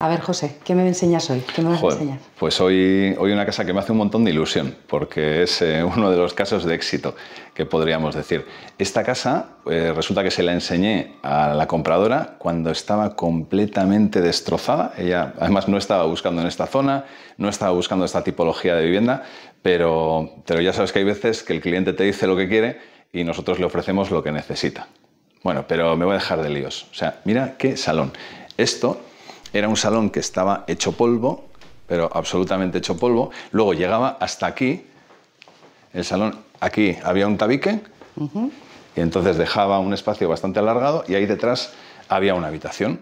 A ver, José, ¿qué me enseñas hoy? ¿Qué me vas a enseñar? Pues hoy, hoy una casa que me hace un montón de ilusión, porque es eh, uno de los casos de éxito que podríamos decir. Esta casa eh, resulta que se la enseñé a la compradora cuando estaba completamente destrozada. Ella además no estaba buscando en esta zona, no estaba buscando esta tipología de vivienda, pero, pero ya sabes que hay veces que el cliente te dice lo que quiere y nosotros le ofrecemos lo que necesita. Bueno, pero me voy a dejar de líos. O sea, mira qué salón. Esto era un salón que estaba hecho polvo, pero absolutamente hecho polvo. Luego llegaba hasta aquí, el salón, aquí había un tabique, y entonces dejaba un espacio bastante alargado y ahí detrás había una habitación.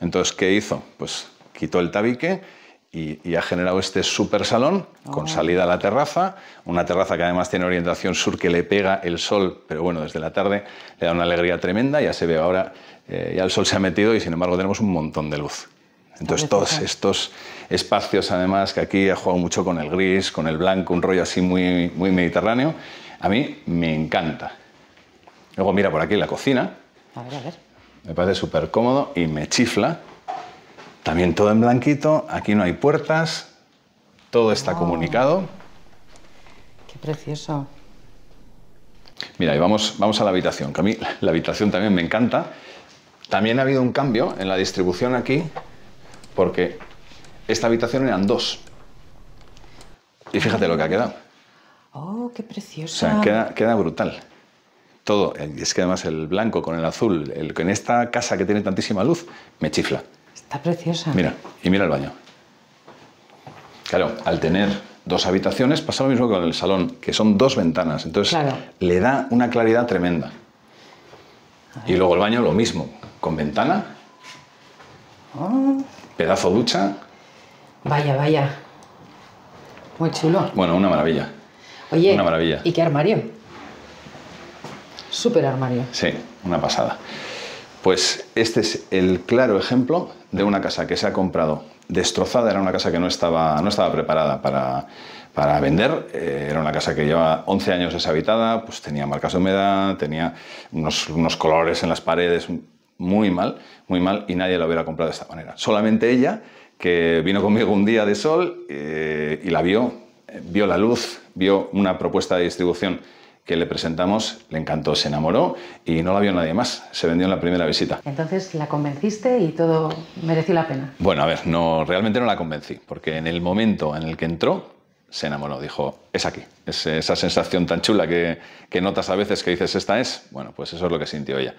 Entonces, ¿qué hizo? Pues quitó el tabique, y, ha generado este super salón con ah. salida a la terraza, una terraza que además tiene orientación sur que le pega el sol, pero bueno, desde la tarde le da una alegría tremenda, ya se ve ahora, eh, ya el sol se ha metido y sin embargo tenemos un montón de luz. Entonces, todos estos espacios, además, que aquí ha jugado mucho con el gris, con el blanco, un rollo así muy, muy mediterráneo, a mí me encanta. Luego, mira, por aquí la cocina. A ver, a ver. Me parece súper cómodo y me chifla. También todo en blanquito, aquí no hay puertas, todo está comunicado. Qué precioso. Mira, y vamos, vamos a la habitación, que a mí la habitación también me encanta. También ha habido un cambio en la distribución aquí porque esta habitación eran dos. Y fíjate lo que ha quedado. ¡Oh, qué preciosa! O sea, queda, brutal. Todo, eh, es que además el blanco con el azul, el, en esta casa que tiene tantísima luz, me chifla. Está preciosa. Mira, y mira el baño. Claro, al tener dos habitaciones pasa lo mismo que con el salón, que son dos ventanas. Entonces le da una claridad tremenda. Y luego el baño lo mismo, con ventana Ah. Pedazo ducha. Vaya, vaya. Muy chulo. Bueno, una maravilla. Oye, una maravilla. ¿y qué armario? Súper armario. Sí, una pasada. Pues este es el claro ejemplo de una casa que se ha comprado destrozada, era una casa que no estaba, no estaba preparada para, vender, eh, era una casa que lleva 11 años deshabitada, pues tenía marcas de humedad, tenía unos, unos colores en las paredes, muy mal, muy mal, y nadie la hubiera comprado de esta manera. Solamente ella, que vino conmigo un día de sol eh, y la vio, eh, vio la luz, vio una propuesta de distribución que le presentamos, le encantó, se enamoró y no la vio nadie más. Se vendió en la primera visita. Entonces la convenciste y todo mereció la pena. Bueno, a ver, no, realmente no la convencí, porque en el momento en el que entró, se enamoró. Dijo, es aquí. Es esa sensación tan chula que, notas a veces que dices, esta es. Bueno, pues eso es lo que sintió ella.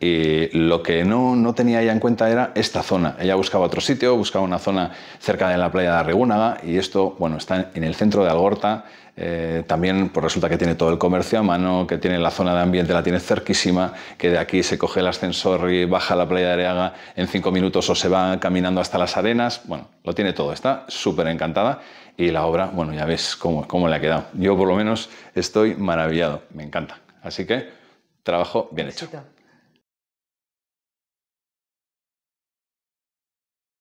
Y lo que no, tenía ella en cuenta era esta zona. Ella buscaba otro sitio, buscaba una zona cerca de la playa de Arregúnaga y esto, bueno, está en el centro de Algorta. Eh, también pues resulta que tiene todo el comercio a mano, que tiene la zona de ambiente, la tiene cerquísima, que de aquí se coge el ascensor y baja a la playa de Areaga en cinco minutos o se va caminando hasta las arenas. Bueno, lo tiene todo. Está súper encantada y la obra, bueno, ya ves cómo, cómo la quedado. Yo por lo menos estoy maravillado, me encanta. Así que trabajo bien hecho.